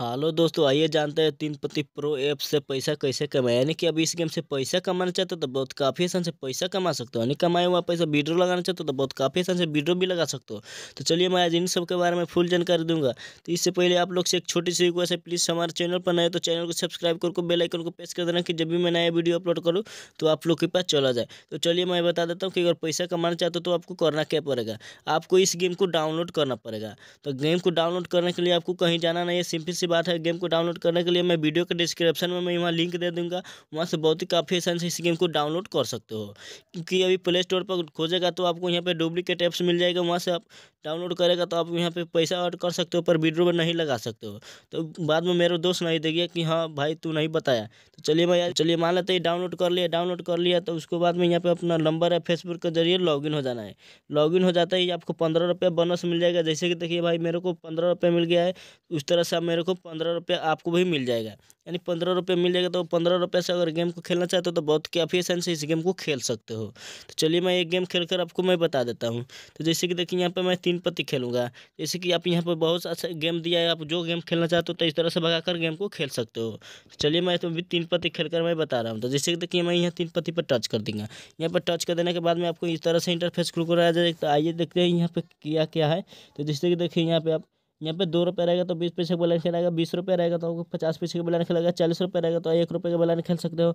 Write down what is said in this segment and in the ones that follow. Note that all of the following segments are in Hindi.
हेलो हाँ, दोस्तों आइए जानते हैं तीन पति प्रो ऐप से पैसा कैसे कमाए यानी कि अभी इस गेम से पैसा कमाना चाहते हो तो बहुत काफ़ी आसान से पैसा कमा सकते हो यानी कमाए हुआ पैसा वीडियो लगाना चाहते हो तो बहुत काफ़ी आसान से वीडियो भी लगा सकते हो तो चलिए मैं आज इन सब के बारे में फुल जानकारी दूंगा तो इससे पहले आप लोग से एक छोटी सी रिक्वेस्ट है प्लीज़ हमारे चैनल पर नए तो चैनल को सब्सक्राइब करके बेलाइकन को प्रेस कर देना कि जब भी मैं नया वीडियो अपलोड करूँ तो आप लोग के पास चला जाए तो चलिए मैं बता देता हूँ कि अगर पैसा कमाना चाहते हो तो आपको करना क्या पड़ेगा आपको इस गेम को डाउनलोड करना पड़ेगा तो गेम को डाउनलोड करने के लिए आपको कहीं जाना नहीं है सिंपल बात है गेम को डाउनलोड करने के लिए मैं वीडियो के डिस्क्रिप्शन में मैं वहाँ लिंक दे दूँगा वहाँ से बहुत ही काफ़ी आसान से इस गेम को डाउनलोड कर सकते हो क्योंकि अभी प्ले स्टोर पर खोजेगा तो आपको यहाँ पर डुप्लीकेट ऐप्स मिल जाएगा वहाँ से आप डाउनलोड करेगा तो आप यहाँ पर पैसा ऑर्ड कर सकते हो पर वीडियो में नहीं लगा सकते हो तो बाद में मेरे दोस्त नहीं देगा कि हाँ भाई तू नहीं बताया तो चलिए मैं चलिए मान लेते हैं डाउनलोड कर लिया डाउनलोड कर लिया तो उसके बाद में यहाँ पे अपना नंबर है फेसबुक के जरिए लॉग हो जाना है लॉग हो जाता है आपको पंद्रह रुपये बोनस मिल जाएगा जैसे कि देखिए भाई मेरे को पंद्रह रुपये मिल गया है उस तरह से आप मेरे को पंद्रह रुपये आपको भी मिल जाएगा यानी पंद्रह रुपये मिल जाएगा तो पंद्रह रुपये से अगर गेम को खेलना चाहते हो तो बहुत काफ़ी आसान से इस गेम को खेल सकते हो तो चलिए मैं एक गेम खेल कर आपको मैं बता देता हूँ तो जैसे कि देखिए यहाँ पर मैं तीन पत्ती खेलूँगा जैसे कि आप यहाँ पर बहुत अच्छा गेम दिया है आप जो गेम खेलना चाहते हो तो इस तरह से भगा कर गेम को खेल सकते हो तो चलिए मैं तो भी तीन पत्ती खेल कर मैं बता रहा हूँ तो जैसे कि देखिए मैं यहाँ तीन पत्ती पर टच कर दूँगा यहाँ पर टच कर देने के बाद में आपको इस तरह से इंटरफेस खुल कर आ जाए तो आइए देखते हैं यहाँ पर किया क्या है तो जैसे कि देखिए यहाँ पर आप यहाँ पे दो रुपये रहेगा तो बीस पैसे का बलान खेलेगा बीस रुपये रहेगा तो आपको पचास पैसे का बलान खेलेगा चालीस रुपये रहेगा तो एक रुपये का बलान खेल सकते हो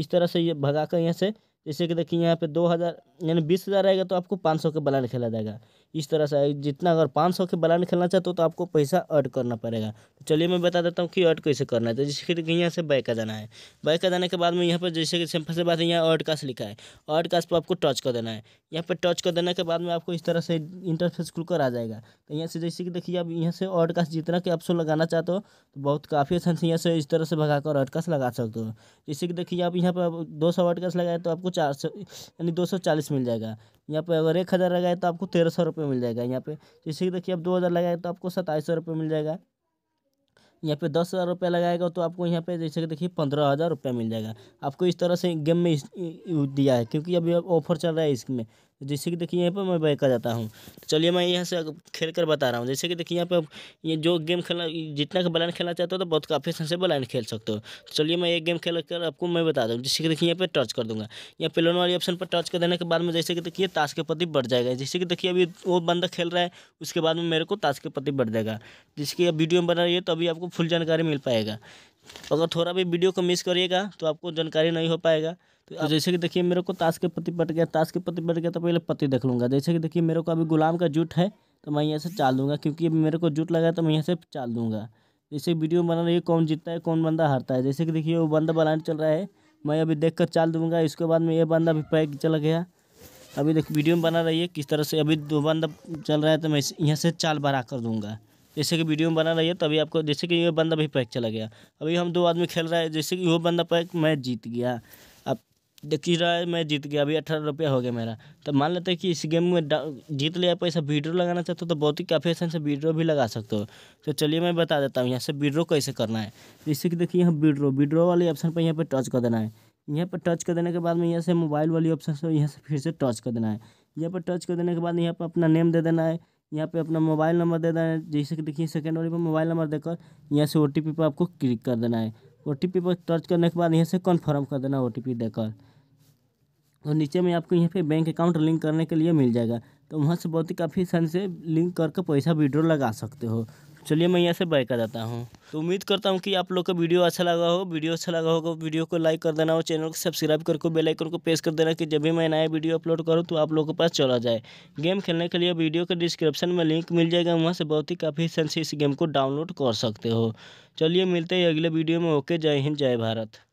इस तरह से ये भगा कर यहाँ से जैसे कि देखिए यहाँ पे दो हज़ार यानी बीस हज़ार रहेगा तो आपको पाँच सौ का बलान खेला जाएगा इस तरह से जितना अगर पाँच सौ के बलान खेलना चाहते हो तो, तो आपको पैसा ऐड करना पड़ेगा तो चलिए मैं बता देता हूँ कि ऐड कैसे करना है तो जैसे कि यहाँ से बैक का जाना है बैक का जाने के बाद में यहाँ पर जैसे कि सिंपल से बात है यहाँ ऐड कास्ट लिखा है ऐड कास्ट पर आपको टच कर देना है यहाँ पर टच कर देने के बाद में आपको इस तरह से इंटरफेस खुलकर आ जाएगा तो यहाँ से जैसे कि देखिए आप यहाँ से ऑड कास्ट जितना कि आप सो लगाना चाहते हो तो बहुत काफ़ी आसान से यहाँ से इस तरह से भगा कर ऑड कास्ट लगा सकते हो जैसे कि देखिए आप यहाँ पर दो सौ ऑड कास्ट लगाए तो आपको चार सौ यानी दो सौ चालीस मिल जाएगा यहाँ पे अगर एक हज़ार लगाए तो आपको तेरह सौ रुपये मिल जाएगा यहाँ पे जैसे तो कि देखिए आप दो हज़ार लगाए तो आपको सताईस सौ रुपये मिल जाएगा यहाँ पे दस हज़ार रुपया लगाएगा तो आपको यहाँ पे जैसे कि देखिए पंद्रह हज़ार रुपया मिल जाएगा आपको इस तरह से गेम में दिया है क्योंकि अभी ऑफर चल रहा है इसमें जैसे कि देखिए यहाँ पर मैं बैक आ जाता हूँ तो चलिए मैं यहाँ से खेल कर बता रहा हूँ जैसे कि देखिए यहाँ पर ये जो गेम खेलना जितना का बलाइन खेलना चाहते हो तो बहुत काफ़ी से बलाइन खेल सकते हो तो चलिए मैं एक गेम खेल कर आपको मैं बता दूँ जैसे कि देखिए यहाँ पर टच कर दूँगा यहाँ पे लोन वाली ऑप्शन पर टच कर देने के बाद में जैसे कि देखिए ताश के प्रति बढ़ जाएगा जैसे कि देखिए अभी वो बंदा खेल रहा है उसके बाद में मेरे को ताश के प्रति बढ़ जाएगा जिसकी अब वीडियो बना रही है तो अभी आपको फुल जानकारी मिल पाएगा अगर थोड़ा भी वीडियो को मिस करिएगा तो आपको जानकारी नहीं हो पाएगा तो, तो जैसे कि देखिए मेरे को ताश के पति बट गया ताश के पति बट गया तो पहले पति देख लूँगा जैसे कि देखिए मेरे को अभी गुलाम का जूट है तो मैं यहाँ से चाल दूंगा क्योंकि अभी मेरे को जूट लगा तो मैं यहाँ से चाल दूंगा जैसे वीडियो बना रही है कौन जीतता है कौन बंदा हारता है जैसे कि देखिए वो बंदा बनाने चल रहा है मैं अभी देख कर चाल दूँगा इसके बाद में ये बंदा भी पैक चला गया अभी देख वीडियो में बना रही है किस तरह से अभी दो बंदा चल रहा है तो मैं यहाँ से चाल बढ़ा कर दूंगा जैसे कि वीडियो में बना रही है तो अभी आपको जैसे कि ये बंदा भी पैक चला गया अभी हम दो आदमी खेल रहे हैं जैसे कि वो बंदा पैक मैच जीत गया देखिए रहा है मैं जीत गया अभी अठारह रुपया हो गया मेरा तो मान लेते हैं कि इस गेम में जीत लिया पैसा वीडियो लगाना चाहते हो तो बहुत ही काफ़ी आसान से वीडियो भी लगा सकते हो तो चलिए मैं बता देता हूँ यहाँ से वीड्रो कैसे करना है जैसे कि देखिए यहाँ वीड्रो वीड्रो वाले ऑप्शन पर यहाँ पर टच कर देना है यहाँ पर टच कर देने के बाद में यहाँ से मोबाइल वाली ऑप्शन से यहाँ से फिर से टच कर देना है यहाँ पर टच कर देने के बाद यहाँ पर अपना नेम दे देना है यहाँ पे अपना मोबाइल नंबर दे देना है जैसे कि देखिए सेकेंड वाली पर मोबाइल नंबर देकर यहाँ से ओ पर आपको क्लिक कर देना है ओ पर टच करने के बाद यहाँ से कन्फर्म कर देना है ओ देकर और नीचे में आपको यहाँ पे बैंक अकाउंट लिंक करने के लिए मिल जाएगा तो वहाँ से बहुत ही काफ़ी सन से लिंक करके पैसा विड्रॉ लगा सकते हो चलिए मैं यहाँ से बाय कर जाता हूँ तो उम्मीद करता हूँ कि आप लोग का वीडियो अच्छा लगा हो वीडियो अच्छा लगा होगा वीडियो को लाइक कर देना हो चैनल को सब्सक्राइब करके बेल आइकन को प्रेस कर देना कि जब भी मैं नया वीडियो अपलोड करूँ तो आप लोगों के पास चला जाए गेम खेलने के लिए वीडियो के डिस्क्रिप्शन में लिंक मिल जाएगा वहाँ से बहुत ही काफ़ी सन से इस गेम को डाउनलोड कर सकते हो चलिए मिलते हैं अगले वीडियो में ओके जय हिंद जय भारत